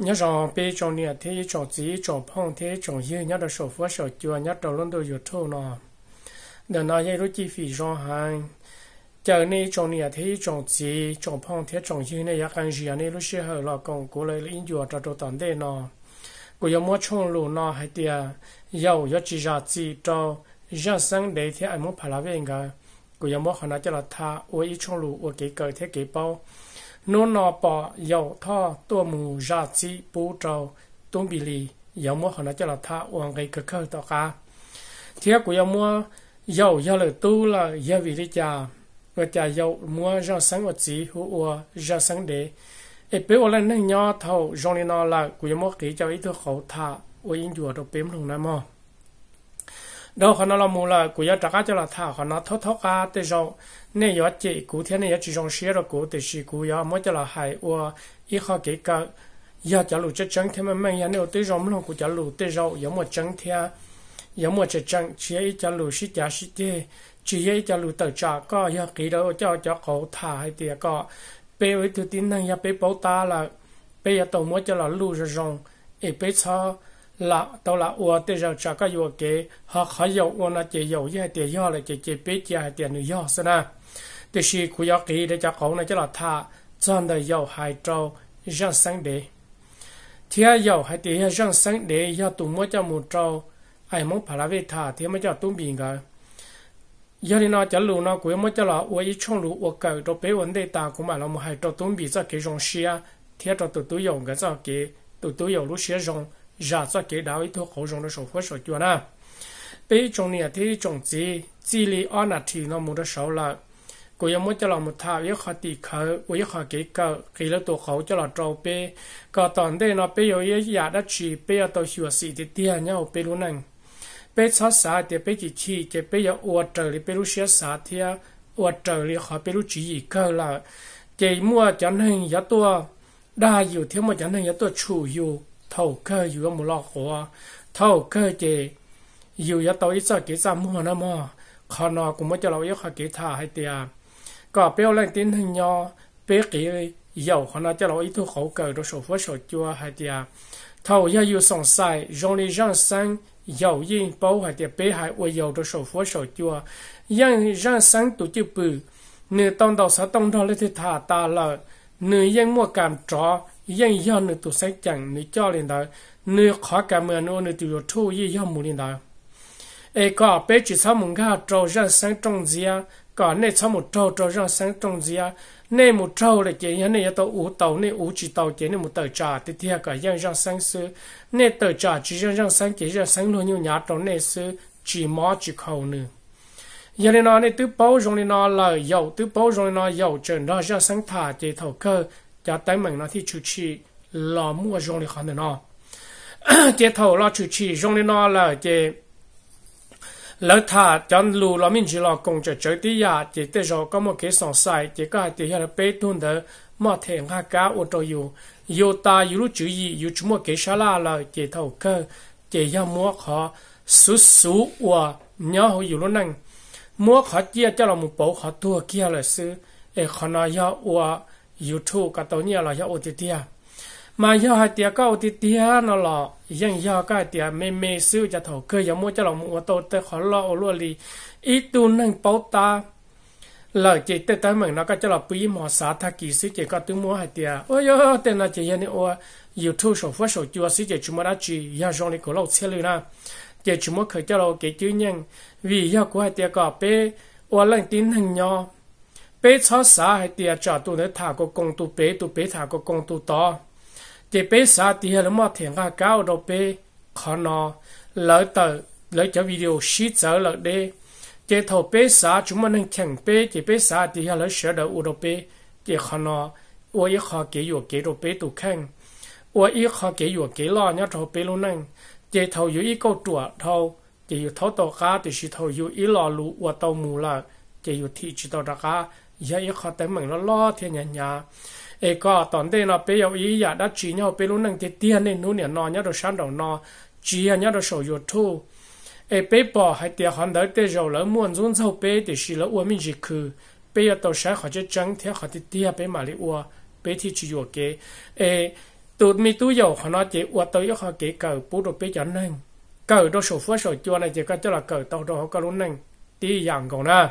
nhớ rằng bây giờ này thấy chỗ gì chỗ phong thấy chỗ như nhớ được số phó số chưa nhớ đầu luôn đầu youtube nó để nói như lúc chi phí rõ hàng chờ này chỗ này thì chỗ gì chỗ phong thế chỗ như nàyyak anh gì này lúc xưa là còn cố lấy linh dừa cho cho toàn đây nó cố có mua chung luôn nó hay tiệt rồi yêu chỉ ra chỉ cho ra sinh để thế anh muốn phải là về ngay cố yêu mua khả năng cho là tha ôi chung luôn ôi cái cái thế cái bao nô nọ bỏ dầu tho tua mù ra chi bú trâu tuôn bì lì dầu mua họ nói cho là tha uang gây cơ cơ tỏ cá thế của dầu mua dầu dầu lời tu là dầu vì lý cha và cha dầu mua ra sáng và chỉ hú ua ra sáng để ít bế lên nâng nho thâu dòng lên nọ là của dầu mua kỹ cho ít thua khẩu tha uống dùa đồ bếm lùng nam mò đó họ nói là mù là cụ giờ trả cá cho là thà họ nói thốt thốt cá tới rồi nên giờ chỉ cụ thể này chỉ trong xe rồi cụ thì chỉ cụ giờ mới cho là hai ô ít họ kỹ cả giờ trả lụt cho chân thêm mà mình giờ nếu tới rồi mình cụ trả lụt tới rồi giờ một chân thêm giờ một chân chân chỉ ít trả lụt xí trả xí thế chỉ ít trả lụt tới trả có giờ kỹ đó cho cho cậu thà hay tiệt có bây giờ tôi tin rằng giờ bây bảo ta là bây giờ tôi mới cho là lụt rồi rồi ít bây giờ là tàu là ua tê giờ chả cái ua kế hoặc khó dầu ua là chế dầu với tiền do là chế chế biết chỉ hai tiền nữ do sao na tê si cú giáo kỳ để cho cậu này chế là tha chọn đời dầu hai trâu dân sáng đế thì hai dầu hai tiền dân sáng đế do tụ mỗi cho một trâu ai muốn phá là về thả thì mới cho tụ bình cả giờ thì nó chả lù nó cuối mới cho là ua ít trong lù ua cờ rồi bé vấn đề ta cũng mà là một hai trâu tụ bình cho cái dòng xia thì cho tụ tụ dầu cái cho cái tụ tụ dầu lú xia dòng giả cho kế đào ít thuốc khẩu dùng được sổ khuất sổ chua na bây trồng nè thì trồng gì chỉ li ở nà thì nó muốn được sổ là cô em muốn cho là một thảo, yếu khó tì khờ yếu yếu khó kế cờ khi là tổ khẩu cho là trâu bê có toàn đây nó bây giờ yếu giả đã chỉ bây giờ tôi hiểu gì thì tiền nhau bây luôn anh bây xóa xả thì bây chỉ chi, thì bây giờ uo trời thì bây lúc xóa xả thì uo trời thì họ bây lúc chỉ gì cơ là chỉ mua chẳng hình giá tua đa nhiều thiếu mà chẳng hình giá tua chủ yếu thâu cơ dù một lọ của thâu cơ chị dù giờ tôi ít sợ kỹ ra mua nó mò khó nó cũng mới cho lâu yếu khó kỹ thả hay tiề có béo lên tiếng hình nhò, bé kỹ dầu khó nó cho lâu ít thu khẩu cờ đồ sổ phớ sổ chua hay tiề thâu giờ dù sòng sai rong đi rong sang dầu yên bao hay tiề bé hay uy dầu đồ sổ phớ sổ chua yên rong sang tụ chữ bự nửa tông đầu sáu tông thôi lấy thì thả ta lợ nửa yên mua cảm trọ yên yên nữ tu sách chẳng nữ cho lên đó nữ khó cả mưa nữ nữ tu thu yên yên mù lên đó ai có bé chỉ sao mùng gà trâu ra sáng trong dìa có nè sao một trâu trâu ra sáng trong dìa nè một trâu là chỉ yên nè tàu ủ tàu nè ủ chỉ tàu chỉ nè một tờ trà thì thia cả yên ra sáng sư nè tờ trà chỉ ra ra sáng chỉ ra sáng luôn nhiều nhà trâu nè sư chỉ mò chỉ khâu nữa giờ nên nói nên tứ bố rồi nên nói lời dầu tứ bố rồi nói dầu trời nó ra sáng thả chỉ thầu cơ giờ tới mình nó thì chủ trì lo mua rong đi khó nó cái thầu là chủ trì rong đi nó là cái lỡ thà chọn lù là mình chỉ lo cùng cho chơi tí ya chỉ tới rồi có một cái sòng sai chỉ có hai tiếng là bê tuôn đỡ mà thèm ha cá ô tô yêu yêu ta yêu lúc chữ gì yêu chúng một cái xá la là chỉ thầu cơ chỉ ya mua khó sú sú và nhớ hồi yêu lúc năng mua khó chia cho là một bộ khó thua kia là sư e khó nói ya và YouTube ก็ตัวเนี้ยเราจะโอติเตียมาเยอะให้เตียก็โอติเตียนั่นหรอยังเยอะก็เตียไม่ไม่ซื้อจะถูกเคยยังมัวจะหลงมัวโตเตขอรอรัวลีอีตูนั่งเป้าตาเราจิตเตตเหมือนเราก็จะหลับปีหมอสาทากีซื้อเจก็ตึงมัวให้เตียโอ้ยเต็นเราจะยันนี่โอ้ YouTube ชอบฟังชอบจัวซื้อเจชุมาราจียาจงนี่ก็เราเชื่อเลยนะเจชุมาเคยจะเราเกี่ยจื้อยังวิยากูให้เตียก็เป้ว่าเรื่องตีนหนึ่งยอ bé chó sa hay tia cho tu để thả có công tu bé tu bé thả có công tu to chỉ bé sa thì hệ là mà thiện ra cao đồ bé khó nó lỡ tờ lỡ cho video shit giờ lỡ đê chỉ thầu bé sa chúng mình chẳng bé chỉ bé sa thì hệ là sợ đồ u đồ bé chỉ khó nó u ý khó kỹ dụ kỹ đâu bé tu khăn u ý khó kế dụ kỹ lo nhá thầu bé luôn năng chỉ thầu dụ ý câu trụa thầu chỉ thầu tàu cá thì chỉ thầu dụ ý lo lũ u tàu mù là chỉ dụ thị chỉ tàu cá giờ dạ, yêu dạ, khó tới mình nó lo thì nhà nhà ấy có tổn đây nó bây giờ ý giờ dạ, đã chỉ nhau bây lúc nâng thì tiền nên nô nè nó nhớ được sáng đầu nó chỉ à nhớ được sổ youtube ấy bây bỏ hay tiền hoàn đời tế rồi lỡ muốn dùng sau bây thì xí lỡ uống mình chỉ cứ bây giờ tôi sẽ họ chơi trắng thế họ thì tiền bây mà lấy uống bây thì chỉ uống cái ấy tụt mi tu dầu họ nói chỉ uống tôi yêu họ kể cờ bố rồi bây giờ nâng cờ đâu sổ phước sổ chua này chỉ có cho là cờ tàu đâu họ có luôn nâng tí dạng còn đó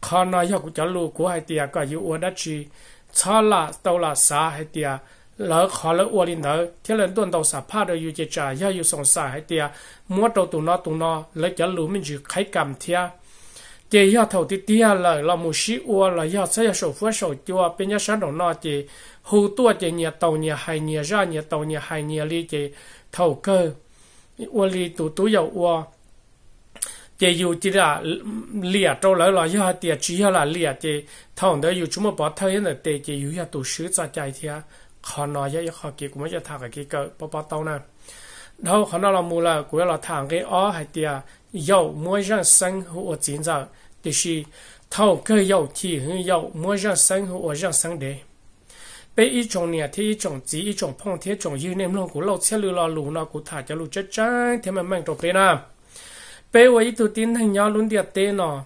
khó nói yo cũng cho lu của hai tia có yêu uốn đã chi cho là tàu là xa hai tia lỡ khó lỡ uốn linh lỡ thế lần tuần tàu xa pha rồi yêu chơi trà yo yêu sòng xa hai tia mua tàu tụ nó tụ nó lỡ cho lu mình chỉ khai cầm thia chỉ yo thầu tí tia lỡ là một sĩ uốn là yo sẽ sầu phước sầu chua bên nhà sáng đầu nó chỉ hù tua chỉ nhà tàu nhà hai nhà ra nhà tàu nhà hai nhà li chỉ thầu cơ uốn li tụ tụ yêu uốn chế yêu chỉ là lia trâu lỡ là yêu tiệt chỉ là lia chế thằng đó yêu chúng mà bỏ thay là tệ chế yêu là tổ sứ cho chạy thì khó nói yêu khó kỹ cũng mới cho thằng cái cơ bỏ bỏ tao nè đâu khó nói là mù là của là thằng cái ó hay tiệt yêu mỗi rằng sinh hữu chính giờ thì là thằng cái yêu thì hữu yêu mỗi rằng sinh hữu rằng sinh đấy bây ý chồng nè thì ý chồng chỉ ý chồng phong thế chồng như nên luôn của lâu xe lừa lù nó của thả cho lù chết chết thì mình mang đồ bên à bé vậy tụi tin thằng nhỏ luôn điệp tê nọ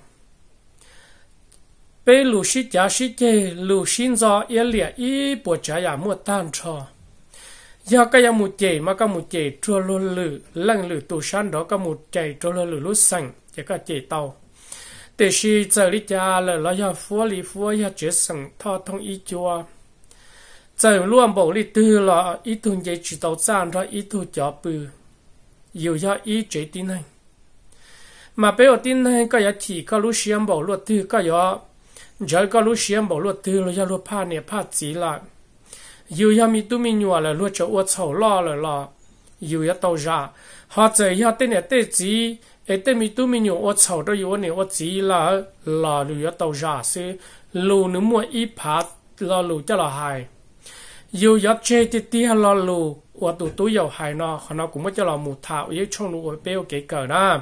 bé lù xí giá xí chê lù xin gió yên lìa y bộ trả ya mua tan cho giờ cái ya mu chê mà cái mu chê trô lô lử lần lử tụ san đó cái mu chê trô lô lử lú sành chỉ cái chê tàu để xí giờ lý cha là lo ya phố lý phố ya chế sành thọ thông y chua giờ luôn bộ lý tư là ý thùng dây chỉ tàu san ra ý thùng chó bù, yêu ya ý chế tin hành mà bây giờ tin này cái giá chỉ có lúc xem bảo luật tư cái giá giờ có lúc xem bảo luật tư rồi giờ luật pha này pha gì là dù giờ mi tu mi nhua là luật cho uất sầu lo là lo dù giờ tàu ra họ giờ giờ tên này tên gì ấy tên mi tu mi nhua uất sầu đó yêu này uất gì là là lù giờ tàu ra sẽ lù nữa mua ít pha lo lù cho là hài dù giờ chơi thì tia lo lù uất tụ tu giàu hài nó họ nó cũng mới cho là mù thảo với trong lù ở bêu kể cờ đó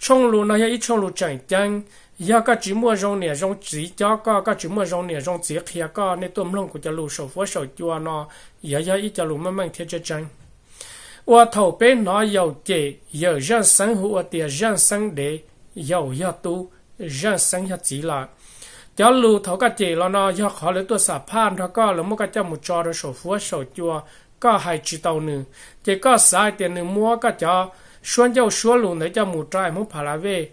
trong lù này ít trong lù chẳng chăng ya các chỉ mua rong nè rong chỉ cho các các chỉ mua rong nè rong chỉ khi các nên tôm lông của cha lu sầu phố sầu chua nó ya ya ít cha lu mắm mắm thiết cho chăng wa thầu bé nó giàu chế giờ dân sáng hữu tiền dân sáng để giàu ya tu dân sáng ya chỉ là cho lu thầu các chị lo nó ya khó lấy tua sa phan thọ các là mua các cha một cho rồi sầu phố sầu chua các hai chỉ tàu nữa chỉ các sai tiền nữa mua các cho xuân cho xua lùng đấy cho một trai muốn phá lá về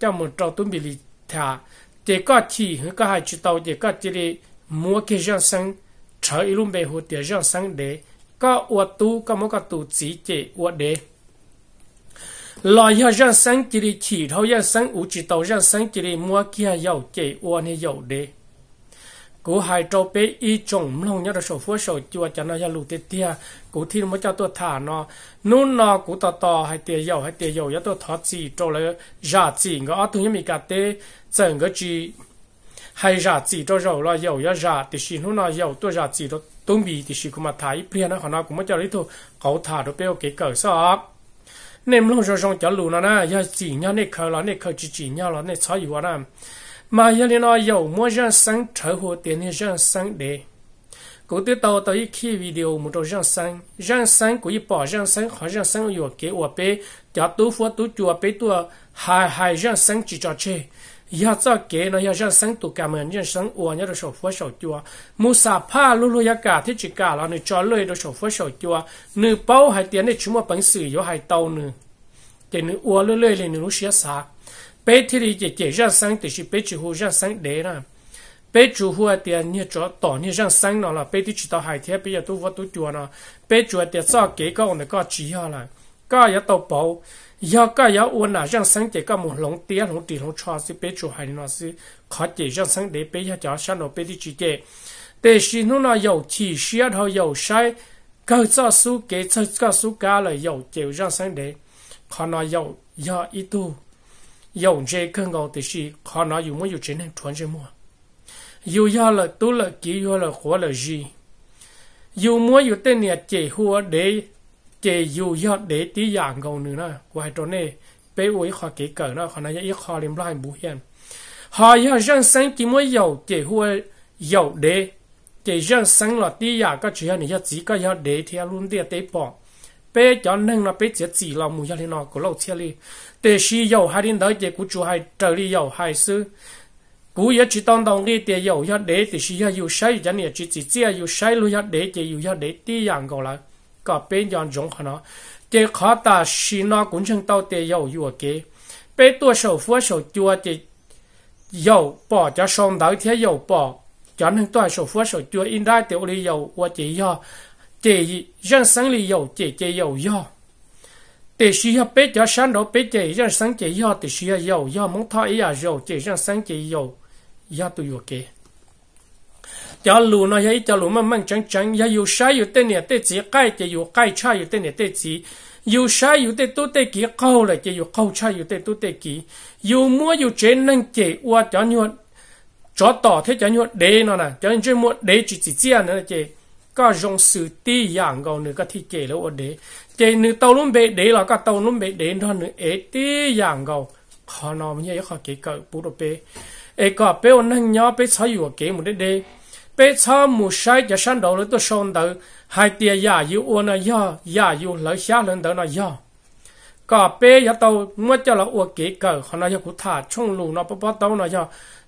cho một trâu tuân bị lì thả để có chi hướng có hai chữ tàu để có chỉ để mua cái giang sơn trở ý luôn về hồ tiền giang sơn để có ô tu có một cái tu chỉ để ô để lo yêu răng sáng chỉ để chỉ thâu giang sơn u chỉ tàu giang sơn chỉ để mua kia giàu chỉ ô này giàu để cú hai trâu bé y trồng mông nhớ là sổ phúa sổ chùa cho nó ra lù tiệt tia cú thi mới cho tôi thả nó nôn nó cú to to hay tia dầu hay tia dầu cho tôi thoát gì trâu lấy giả gì ngõ ở thứ như mình cả tê chẳng cái gì hay giả gì trâu dầu lo dầu giả giả thì xin nú nó dầu tôi giả gì đó tôi bị thì xin cũng mà thái bia nó họ nó cũng mới cho lấy thôi cậu thả được béo cái cỡ sao nên lúc cho xong cho lù nó na giờ gì nhớ nên khờ là nên khờ chỉ chỉ nhớ là nên sao gì vậy mà giờ lên nó yêu muốn răng sinh trở hồ tiền thì răng sáng để cụ tiếp tàu tới khi video một đầu răng sáng răng sáng của bỏ răng sinh, khỏi răng sinh ở kế ở bê cho tú phú tú chùa bê tú à, hai hai răng sinh chỉ cho chơi ya cho kế nó ya răng sáng tụ cảm ơn răng sáng ở nhà đồ sổ phu sổ chùa mu sa pa lu lu ya cả thiết chỉ cả là nữ cho lời đồ sổ phu sổ chùa nữ bao hai tiền để chúng mà bắn xử yếu hai tàu nữ để nữ ở lười lên nữ lúc xia sạc bé thì đi chỉ chỉ răng sáng thì chỉ bé chỉ hồ răng sáng đấy là bé chủ hồ thì anh cho tỏ như răng sáng nó là bé thì chỉ tao hại thế bây giờ tôi vô tôi chùa nó bé chủ thì sao kế câu này có chỉ họ là có giờ tao bảo giờ có giờ uốn là răng sáng chỉ có một lồng tiền lồng tiền lồng cho thì bé chủ hại nó là khó chỉ răng sáng đấy bé giờ cho sáng nó bé thì chỉ chỉ để xin nó là giàu chỉ xia thôi giàu sai cái cho số kế cho số cá là giàu chịu răng sáng đấy còn nó giàu giờ ít tu dòng dây cơn ngon thì xì khó nói dù mới dù chế nên chuẩn chế mua dù do là tú là chỉ do là khó là gì dù mua dù tên nhà chế hùa để chế dù do để tí dạng ngon nữa nè ngoài chỗ này bé uý khó kỹ cỡ nó khó nói là ít khó làm lại bù hiền họ do dân sáng chỉ mới dầu chế hùa dầu để chế dân sáng là tí dạng các chuyện này chỉ có do để theo luôn tiền tế bỏ bé cho nên là bé chỉ chỉ là mua cho nên nó có lâu chia đi để sĩ dầu hai đến đó để của chủ hai trở đi dầu hai sư cú giờ chỉ 当当 đi để dầu để thì sĩ yêu sai giờ này chỉ chỉ yêu sai luôn giờ để chỉ yêu để tí dạng gọi là cả bên dạng giống hả nó khó ta sĩ nó cũng chẳng tao để dầu yêu kế bé tua sầu phua sầu chua để bỏ cho xong đó thế dầu bỏ cho nên tua sầu phua sầu chua in ra tiểu lý dầu và chỉ do chỉ dân sáng lý dầu chỉ chỉ dầu thì sĩ họ bé cho sáng đó bé chạy ra sáng chạy họ thì sĩ họ giàu họ muốn thay à giàu chạy ra sáng chạy giàu họ tụi vừa kì cho lù nó ấy cho lù mà mang trắng trắng họ yêu sai yêu tên này tên chỉ cái chạy yêu cái cha yêu tên này tên chỉ yêu sai yêu tên tu tên kỹ câu lại chạy yêu câu cha yêu tên tu tên kỹ yêu mua yêu trên năng chạy qua cho nhuận cho tỏ thế cho nhuận để nó nè cho nên chơi muộn để chỉ chỉ chia à nữa chạy ก็ยงสื่อตีอย่างเงาหนึ่งก็ที่เจแล้วอดเดเจหนึ่งเต้าลุ่มเบเดเราก็เต้าลุ่มเบเดนทอนหนึ่งเอตีอย่างเงาขอนอมเนี่ยขอเกก็ปุ๊บเปเอก็เปอนั่งย่อเปใช้อยู่เกหมดเดเปใช้หมู่ใช้จะชั้นดอกหรือตัวชนเดอหายเตียยาอยู่อวนะย่อยาอยู่เหลือช้าเหลือเดอนะย่อก็เปยาเต้าเมื่อเจ้าเราอวเกก็ขอนอยกุธาช่องลูนอปปเต้านะย่อ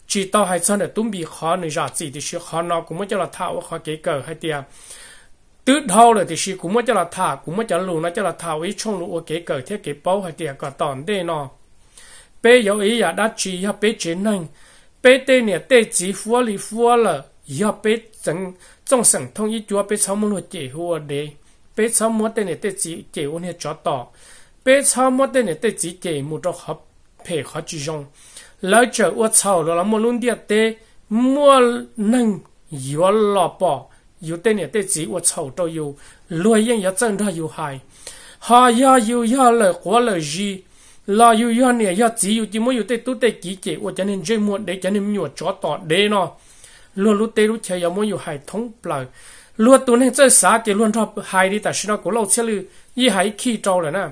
chỉ tao hay sao để tụm bị khó nữa ra gì thì sự khó nó cũng mới cho là thảo khó kế cờ hay tiền tứ thâu rồi thì sự cũng mới cho là thả cũng mới cho lù nó cho là thảo ý trong lù kế cờ thiết kế bao hay tiền cả tòn đây nó bây giờ ý là đã chỉ là bây chế năng bây tê nè tê chỉ phua lì phua là giờ bây 整 trong 省统一就要被草木路解惑的，被草木的呢得只解问呢找到，被草木的呢得只解木着合配合之中。lỡ trở uất sầu rồi là một luôn địa tế mua nâng yếu lọ bỏ yếu tên này tế chỉ uất sầu cho yếu lùi yên yếu chân ra yếu hại Hà yếu yếu yếu lỡ quá lỡ gì lo yếu yếu này yếu chỉ yếu chỉ mỗi yếu tế tu tế kỹ chế uất cho nên dễ muộn để cho nên nhiều chó tỏ đê nó luôn lúc tế lúc chơi yếu mỗi yếu hại thông lời luôn tu nên chơi xã thì luôn cho hại đi tại sao nó của lâu chơi lư y hại khi trâu rồi nè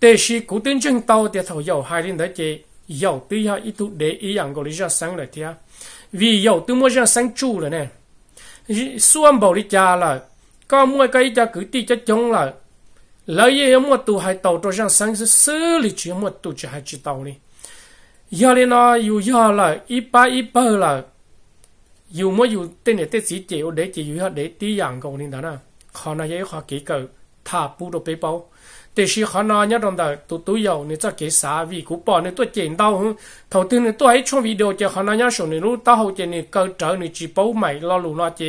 tế sĩ cũng tin chân tàu thì thầu yếu hại đến đấy chế 有对呀，一度得一样个哩家生来听，vì 有对么家生住了呢，算保哩家了，搞么个一家个地家中了，老爷要么都还到多上生是手里只么都只还知道哩，要哩呢又要了，一把一把了，有么有对呢对自己有得就有要得一样个哩的呢，可能也有好几个他不都背包。แต่ชีขานาเนี่ยตรงเดตัวตัวยาวเนี่ยจะเกษาวีกูปอเนี่ยตัวเจนเต้าฮึทตื่นเนี่ยตัวไอ้ช่วงวิดีโอเจขานาเนี่ยส่วนเนี่ยรู้เต้าเจเนี่ยเกิดเจอเนี่ยจีปูใหม่รอลูนอเจ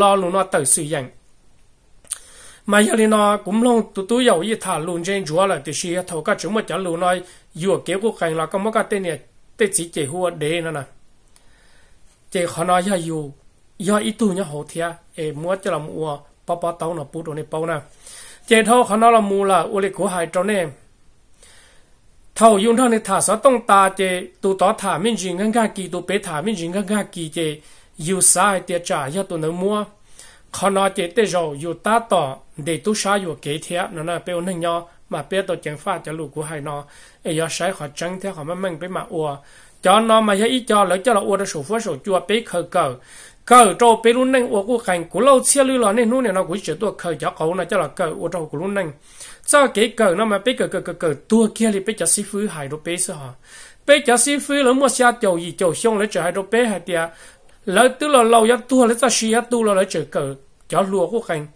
รอลูนอเตอร์สื่อยังมาเยลีนอกุมลงตัวตัวยาวยี่ถาลูนเจนจัวเลยแต่ชีเขาก็จุ่มมาจัลูนอยอยู่เก็บกูแข่งแล้วก็มันก็เต้เนี่ยเต้จีเจหัวเดนั่นน่ะเจขานาเนี่ยอยู่ย่ออีตูเนี่ยโหเทียเอ๋มัวจะลำอัวปอปอเต้าหนอปูตัวเนี่ยเป้านะ chế thô khả nó là mù là u lịch của hải trâu nè thầu dùng thằng này thả sao tông ta chế tụ tỏ thả mình gì ngang ngang kỳ tụ bé thả mình gì ngang ngang kỳ chế yêu sai tiệt trả cho tụ nó mua khả nó chế tê rồi yêu ta tỏ để tụ sa yêu kế thế nó là bêu nâng nhò mà bé tụ chẳng pha cho lũ của hải nó ấy do sai họ trắng thế họ mà mình bé mà ua cho nó mà thấy cho lỡ cho là ua đã sổ phua sổ chua bé khờ cờ cờ trâu bê luôn nâng ô cú khánh cô lâu chia lưu lò nên nu này nó quý chế tua cờ gió cấu này cho là cờ ô trâu cú luôn nâng cho cái cờ nó mà bê cờ cờ cờ cờ tua kia thì bê chả xí phứ hải đồ bê sơ hả bê chả xí phứ lớn mua xa chầu gì chầu xong lấy chở hải đồ bê hải tìa lấy tức là lâu giá tua lấy ta xí giá tu là lấy chở cờ gió lùa cú khánh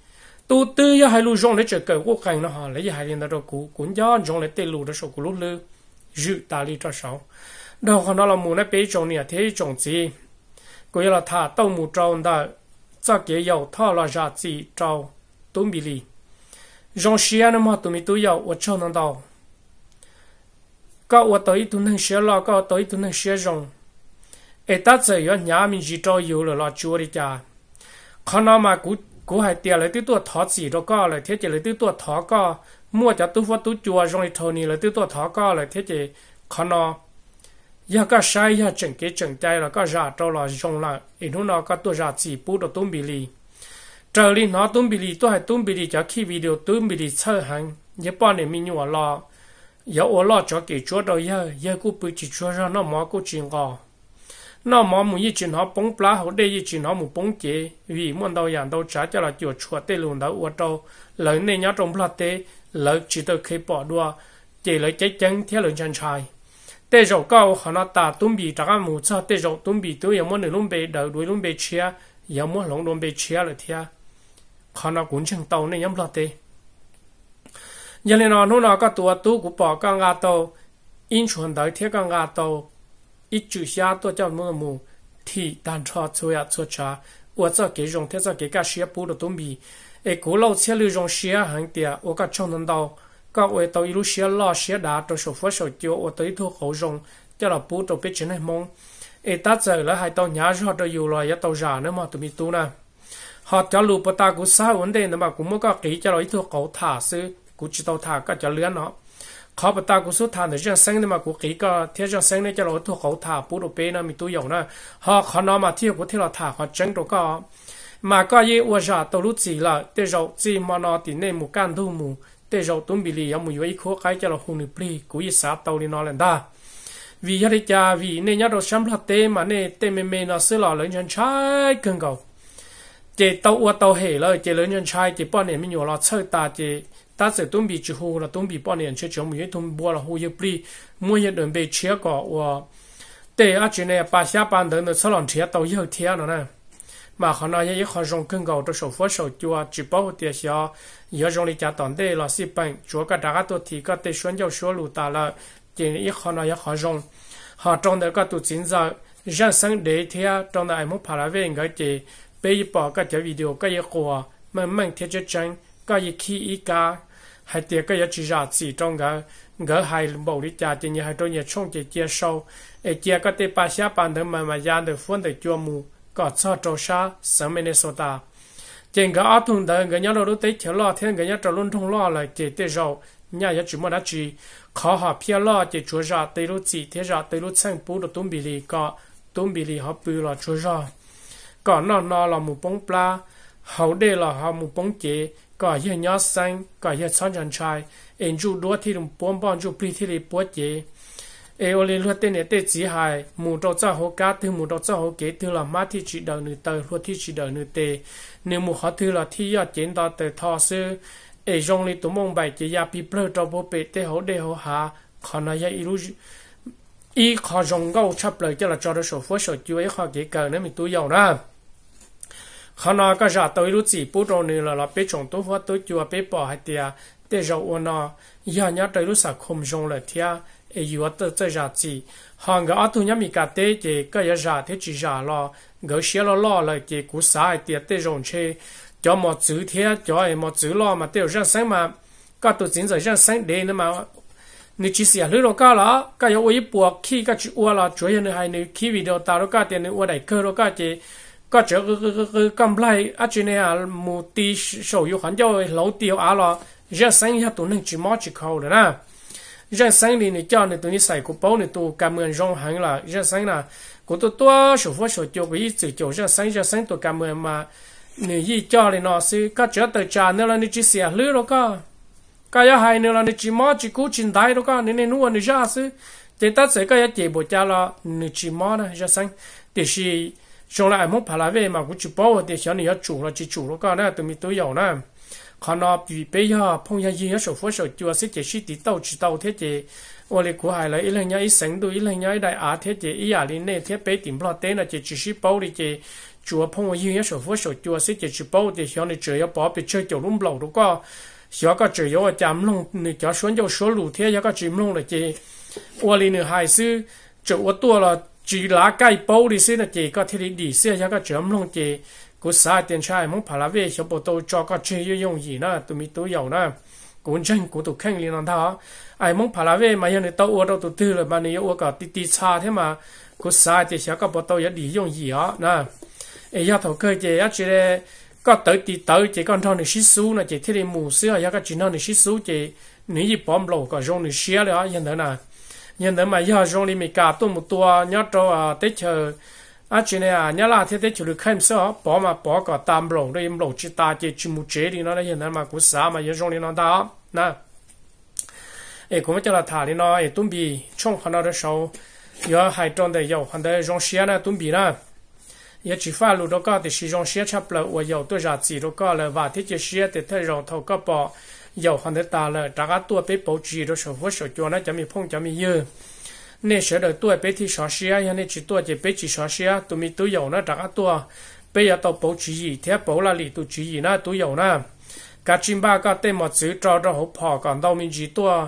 tu tư giá hải lù rong lấy chở cờ cú khánh nó hả lấy giá hải liền ta đồ cú cuốn gió rong lấy tiền lù đó sổ cú lút lư dự tài li cho sáu đâu còn nó là mù nó bê chồng nè thế chồng gì 鬼了他都木招的，这个要他了啥子招都米哩。让西安的嘛都没都要我超能到，搞我到一都能学了，搞到一都能学上。ai e ta giờ yo nhà mình chỉ cho yêu là lo chúa đi cha khó nó mà cú cú hay tiền lại tiêu tua thọ gì đó có lại thế chỉ lại tiêu tua thọ có mua cho tu phát tu chùa rồi thôi nì lại tiêu tua thọ có lại thế chỉ khó nó ya ka shai ya chen ke chen tai la ka ja to la jong la e no na ka to ja chi pu do tum bi li tra li na tum bi li to hai tum bi li ja khi video tum bi li cha han ye pa ne mi nyu la ya o la cho ke cho do ya ya ku pu chi cho ra na ma ku chi nga na ma mu yi chin ha pong pla ho de yi chin ha mu pong ke vì mon dao yan dao cha cha la cho cho te lu da o to la ne nya trong pla te la chi to ke pa do che la che chang thia lu chan chai tê rổ cao họ nó ta tôm bì trắc mù cho tê rổ tôm bì tôi yếm mua nửa lông bê đầu đuôi lông bê chia yếm mua lông lông bê chia là thia họ nó cũng chừng tàu nên yếm lo tê giờ này nó nó nó có tua tu của bỏ con gà tàu in chuẩn đời thiết con gà tàu ít chữ xa tôi cho mua mù thì đàn cho cho cho cái cái chơi à chơi cha 我这给用，他这给个学补的东西，哎，古老车流用学行的，我个超能到。ก็เอตัวลูเชียล่อเชียดาตัวสูฟ้าสูจิวเอตัวทุกเขาจงจะเราปูตัวเป็นเช่นให้มองเอตัดเจอแล้วให้ตัวหยาชอตัวอยู่ลอยยะตัวจาเนื้อมาตัวมีตัวนะหอจะลูปตากูซาวันเดนมากูมันก็กีจะเราทุกเขาถ่าซื้อกูจิตเอาถ่าก็จะเลื่อนเนาะเขาปตากูสุดทานเดี๋ยวจะเซ็งเนี่ยมากูกีก็เที่ยวจะเซ็งเนี่ยจะเราทุกเขาถ่าปูตัวเป็นนะมีตัวอย่างนะหอเขานอมาเที่ยวกูที่เราถ่าเขาเจ๊งตัวก็มาก็ยี่อวชาตัวรู้จีละเดี๋ยวจีมานอตินในหมู่ก้านทุ่งหมู่ để giàu tốn bị lì em muốn khó cái cho là hôn được bì cú ý xã tàu đi nó lên ta vì hết cha vì nên nhớ đồ xăm là tê mà nên tê mê mê nó xưa lò lớn chân trái cần cầu chế tàu ua tàu hề rồi chế lớn chân trái chế bọn này mình nhỏ lò chơi ta chế ta sẽ tốn bị chú hồ là tốn bị bọn này chơi chơi mùi tốn bùa là hồ yếu bì mua hết đường bê chia cỏ ua tê ở trên này ba xa bàn đường nó xóa lòng chia tàu yêu thia nó nè mà họ nói với họ dùng cưng gầu cho sổ phố sổ chùa chỉ bảo tiền xia giờ dùng lý trả toàn đây là sĩ bệnh chúa cả đa tôi thì các tây xuân giáo số lụt ta là chỉ ít họ nói với họ dùng họ trong đó các tu chính giờ dân sinh để theo à, trong đó ai muốn phá lại về người chỉ bây bỏ các cái video các cái quả mình mình thiết chế chân các cái khi ý cả hay tiền các cái chỉ ra chỉ trong cái ngỡ hai bảo lý trả tiền như hai trong nhà chung chỉ chia sâu chia các tây ba xe bàn thứ mà mà gian được phun được chua mù có cho trâu sa sang Minnesota trên cái áp thùng đời người nhau đầu tế chở lo thiên người nhau trâu luôn thông lo là chỉ tế rau nhà nhà chỉ mua đã chỉ khó họ phía lo chỉ chúa ra tế lúc chỉ thế ra tế lúc sang bù được tôm bì lì có tôm bì lì họ bù là chúa ra có nọ nọ là một bóng pla hậu đề là họ một bóng chế có hiện nhau xanh có hiện xanh chàng trai anh chú đua thì đừng bóng bóng chú bì thì lì bó chế เอวเลยลวดเต้นเตจีหายหมู่ดอกจ้าโฮกาถือหมู่ดอกจ้าโฮเกถือละมาที่จีเดินหนึ่งเตอรวดที่จีเดินหนึ่งเตหนึ่งหมู่เขาถือละที่ยอดเจนต่อเตอทอซื้อเอจงลีตุมงใบเจียาปีเปลือดอกโบเปเตโฮเดโฮหาขอนายอีรู้อีขอจงเก้าชับเลยจะละจอดโชฟัวโชจุ้ยขอเกเกินนั่นมีตัวยาวนะขอนาก็จะตัวรู้จีปูตรงนี้ละละเปชงตัวฟัวตัวจัวเปปอให้เตียเตจาวนาอย่าเนาะตัวรู้สักคมจงเลยเทีย e yu tơ tơ giả chỉ hàng cái tu nhắm cả tế chỉ cái giả thế chỉ giả lo gỡ xé lo lo là chỉ cú sai tiệt tế rồng chê cho một chữ thế cho em một chữ lo mà tiêu ra sáng mà các tu chính giờ ra sáng đê nữa mà nếu chỉ xỉa lưỡi lo cá là cái yếu yếu buộc khi các chữ ua là chủ yếu hay nếu khi video tạo lo cá tiền nếu ua đại cơ lo cá chỉ có chữ cái cái cái cầm lại à chỉ này một tí sầu yêu hẳn cho lâu tiêu á lo ra sáng ya tu nên chỉ mót chỉ khâu rồi nè dân sáng đi này cho này tụi ní xài của bố này tụi cảm ơn rong hẳn là dân sáng là của tụi tua sổ phố sổ chỗ của ý chữ chỗ sáng dân sáng tụi cảm ơn mà nếu ý cho này nó sẽ có chữa từ trà nữa là nó chỉ xẻ lưỡi đó cơ cái giờ hai nữa là chỉ mót chỉ cú chín đáy đó cơ nên nên nuôi nó ra chứ chỉ tất sẽ cái giờ chỉ bộ cha là nó chỉ mót đó dân sáng thì chỉ trong lại muốn phải là về mà cũng chỉ bảo thì cho nó chủ là chỉ chủ đó cơ nè tụi mình tôi hiểu nè khó nó bị bây giờ phong nhân gì hết sổ phố sổ chùa sẽ chỉ suy tí chỉ tàu thế chứ ô lệ của là ý là nhớ ý sánh đôi ý là nhớ đại á thế chứ ý à lên nè thế bé tìm lo tên là chỉ chỉ suy bao đi chứ phong nhân gì hết sổ phố sổ chùa sẽ chỉ chỉ bao thì hiện chỉ có bỏ chơi kiểu lung lầu đúng không có chỉ có chạm lông này cho xuống cho số lù thế hiện có chỉ lông là chứ ô lệ nửa hải sư là chỉ lá cây bao đi xí là chỉ có thể đi xí hiện có chỉ lông chứ กูสายเตียนชายมึงพาลาเวชปโตจอก็เชยยงยีนะตัวมีตัวเหยานะกูจังกูตุกแข่งลีนันท้าไอ้มึงพาลาเวมายังในตัวอวดตัวตื้อเลยมาในอวดก็ติติชาเท่มากูสายเตียนชายก็ปโตยดียงยีอ่ะนะไอ้ยาถกเคยเจียจีเลก็เตอตีเตอเจกันทอนในชิสูนะเจที่ในหมู่เสื้อยาก็จีนทอนในชิสูเจนี่ยี่ปอมโลก็ยงในเชียเลยอ่ะยันเถอะนะยันเถอะมาย่ายงในมีกาตัวมุตัวยัดตัวเตเชอ啊，今天啊，伢拉天天就是看不少，宝嘛宝个大不拢的，也不拢去大街去木街里那那些人嘛，古啥嘛也容易弄到那。哎，我们叫了他的呢，也准备冲看到的时候，要还装的要看到容些呢，准备呢。也只发路都搞的是容些差不了，我有多少字都搞了，话题就是的，他让头个包，要看得大了，大家多被报纸都是我手脚呢，咱们碰咱们有。nên sợ đời tuổi bé thi sợ xia nhưng nên chỉ tuổi chỉ bé chỉ sợ xia tụi mình tuổi giàu nó đã tuổi bây giờ tao bố chỉ gì thế bố là lì tụi chỉ gì na tuổi giàu na cả chim ba cả tên một chữ trò trò hộp họ còn đâu mình chỉ tuổi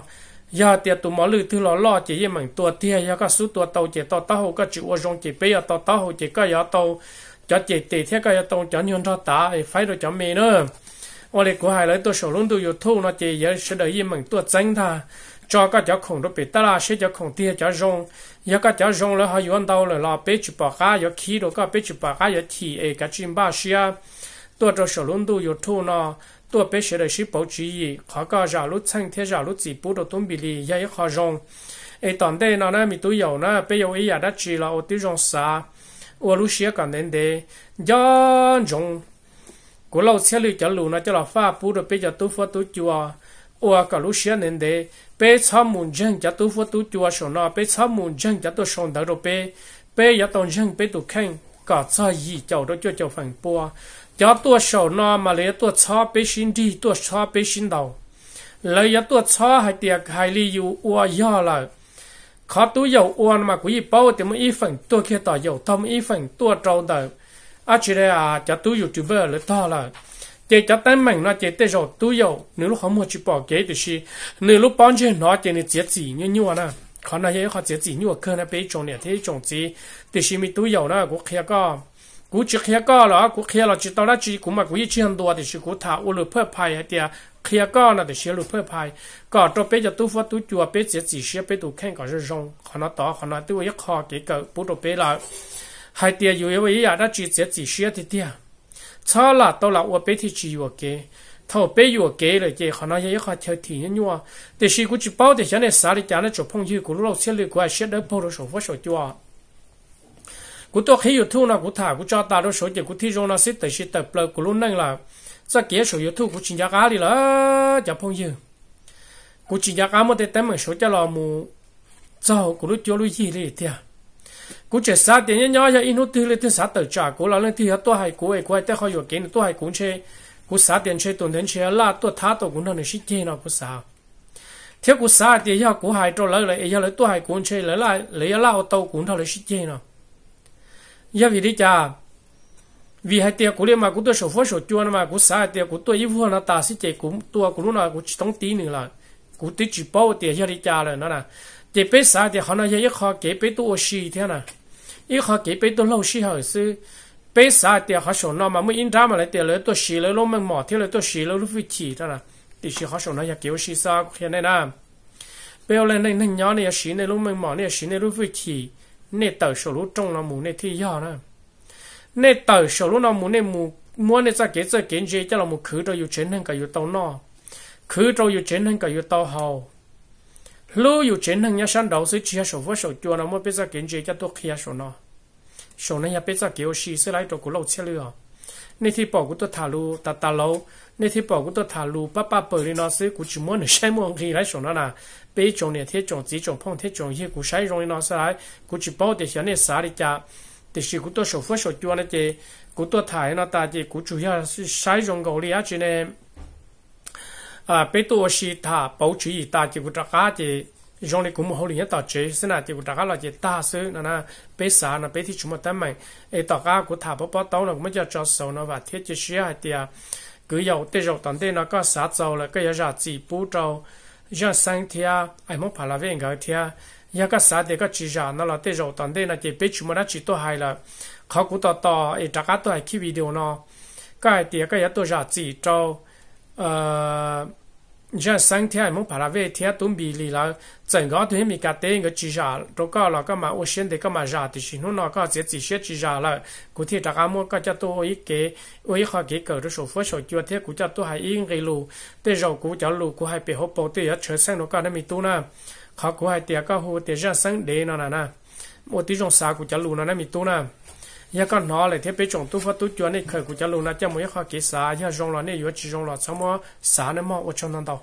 giờ tiệt tụi mỏ lư thứ lo lo chỉ yên mình tuổi thiệt giờ các số tuổi tàu chỉ tao tàu các chữ ô rong chỉ bây giờ tao tao chỉ các giờ tàu cho chỉ tệ thế các giờ tao cho nhân cho ta phải rồi cho mình nữa ngoài cửa luôn chỉ giờ như 我哋估系咧，到小龙都要偷那只嘢，使得伊们多挣他。cho các cháu không được bị ta là sẽ cháu không tiền cháu rong giờ các cháu rong là họ yên đâu là là bế chụp bà cá giờ khí đó các bế chụp bà cá giờ thì ấy cái chim ba xia tôi cho sầu luôn tôi yêu thu nó tôi bé sẽ là sĩ bảo trì họ có giả lúc sang thế giả lúc chỉ bố đồ tuân bị lì giờ họ rong ấy tận đây nó nè mình tôi yêu nè bây giờ ấy giờ đã chỉ là ô tôi rong xa ô lúc xia cả đến đây giờ rong của lâu xe lì cháu lù nó cho là pha bố đồ bây giờ tôi phát tôi chùa ua cả lúc xưa nên để bé cha muốn dân cho tu phụ tu chùa sổ nó bé cha muốn dân cho tu sổ đó rồi bé bé ya tôi dân bé tu khen cả cho gì cháu đó cho cháu phản bua cho tôi sổ nó mà lấy tu cha bé xin đi tu cha bé xin đầu lấy ya tu cha hai tiệc hai ly yêu ua giờ là khó tu giàu ua mà quý bao thì mới phần tôi kia tỏ giàu thông ý phần tôi trâu đời à chỉ là cho tu youtuber là to là chế cho tay mình nó chế tới rồi tu yêu nếu lúc không mua chỉ bỏ kế thì là nếu lúc bán chế nó chế nên chế gì như như vậy à nè còn nó hiện họ chế gì như vậy à, cơ nó bị trồng này thế trồng gì thì là mình tu yêu nó cũng khía co cũng chỉ khía co là cũng khía là chỉ tao đã chỉ cũng mà cũng chỉ hàng đồ thì chỉ cũng thảo ô lục phơi phai hay tiệt khía co là thì chỉ lục phơi phai có cho bây giờ tu phật tu chùa bây chế gì sẽ bây tu khen có rất rong họ nói đó họ nói tu yêu khó cái cỡ bút đồ bây là hai tiệt yêu vậy à đã chỉ chế gì sẽ thì tiệt cho là tao là ua bé thì chỉ ua kế thầu bé ua kế rồi chứ họ nói vậy họ theo thì nhân à, để sĩ cũng chỉ bảo để cho nên xả đi cho nên chụp phong như của lúc xe lửa của ai xét đỡ bao rồi sổ phó sổ chưa cú tôi khi yêu thu nào cú thả cú cho ta đó sổ chỉ cú thi rồi nó sẽ tới sẽ tập lời của lúc này là ra kia sổ yêu thu cú chỉ giá cá đi là chụp phong như cú chỉ giá cá mà để tấm mình sổ cho là mù sau cú lúc cho lúc gì đi thì à cú chơi sát tiền nhá nhau in hút thứ lên thứ sát tờ trả cú là lên thì hết tôi hay cú ấy cú ấy tới khỏi rồi kiến tôi hay cú chơi cú sát tiền chơi tuần đến chơi là tôi thá tôi cũng nên xích chơi nào cú sao theo cú sát tiền nhá cú hay trâu lấy lại giờ lại tôi hay cú chơi lại lại lấy là ô tô cũng thao lại xích chơi nào giờ dạ vì đi cha vì hai tiền cú liền mà cú tôi sổ phố sổ chua mà cú sát tiền cú tôi yêu vua nó ta xích chơi cú tôi cú lúc nào cú chỉ tống tí nữa là cú tí chỉ bao tiền giờ dạ đi cha rồi nó là chế bé sa thì họ nói vậy họ chế bé tu sĩ thế nào họ chế bé tu lâu sĩ họ sư bé sa thì họ sổ nó mà mới in ra mà lại tiền lấy tu sĩ lấy lúc mình mỏ thì lấy tu sĩ lấy lúc vị thế nào thì sĩ họ sổ nó là kiểu sĩ sa hiện nay nào bây giờ lên đây này sĩ này lúc mình mỏ này sĩ này lúc vị trí này sổ lúc trong nó mù này thì do nữa này tờ sổ lúc nó mù này mù mua này ra kế ra kiến gì cho là một khứ đâu yêu chiến hơn cả yêu tàu nọ khứ đâu yêu chiến hơn cả yêu tàu hầu lu yu chen nang ya shan dao se chi sho wo sho jo na mo pe sa ken je ja to khia sho no sho na ya pe sa ke o shi se lai to ku lo che lu yo ni thi po gu to tha lu ta ta lo ni thi po gu to tha lu pa pa pe ri no se ku chi mo ne shai mo ri lai sho na na pe chong ne the chong ji chong phong the chong ye ku shai rong no sa lai ku chi po de sha ne sa ri cha de shi gu to sho wo sho jo na je gu tôi thả e na ta je ku chu ya sai rong go li ya chi ne à bây tôi sẽ thà bảo trì ý ta chỉ có trả cá thì dòng này cũng không như ta chế xin là chỉ có trả cá là chỉ ta số, là na bây xa là bây thì chúng ta mày, ấy ta cá của thà bảo bảo tàu là cũng cho cho số nó và thiết chế sĩ hay thì à, cứ dầu tê giàu tận tê nó có sát giàu là cái giá chỉ bù trâu giờ sáng thia à, ai muốn phải là về người thia giờ cái sát thì à, cái chỉ giá nó là tê giàu tận tê là chỉ bây chúng ta chỉ tôi hay là khó cũng to to ấy trả cá tôi hay khi video nó cái thì cái giá tôi giá trị trâu 呃，像身体冇把它胃贴东比里了，整个对面个对个指甲都搞了干嘛？我现在干嘛啥的是弄那个这这些指甲了，古天大家莫个叫多一个，我一下给搞的手扶手脚贴古叫都还应该路，对绕古叫路古还别好包对要全身都搞那么多呢，好古还第二个好第二身的那那那，我对种啥古叫路那那么多呢？一个拿来特别长头发，都叫你开古家路呢，这么一哈给杀，要上了那要去种了，怎么啥呢嘛？我全能到。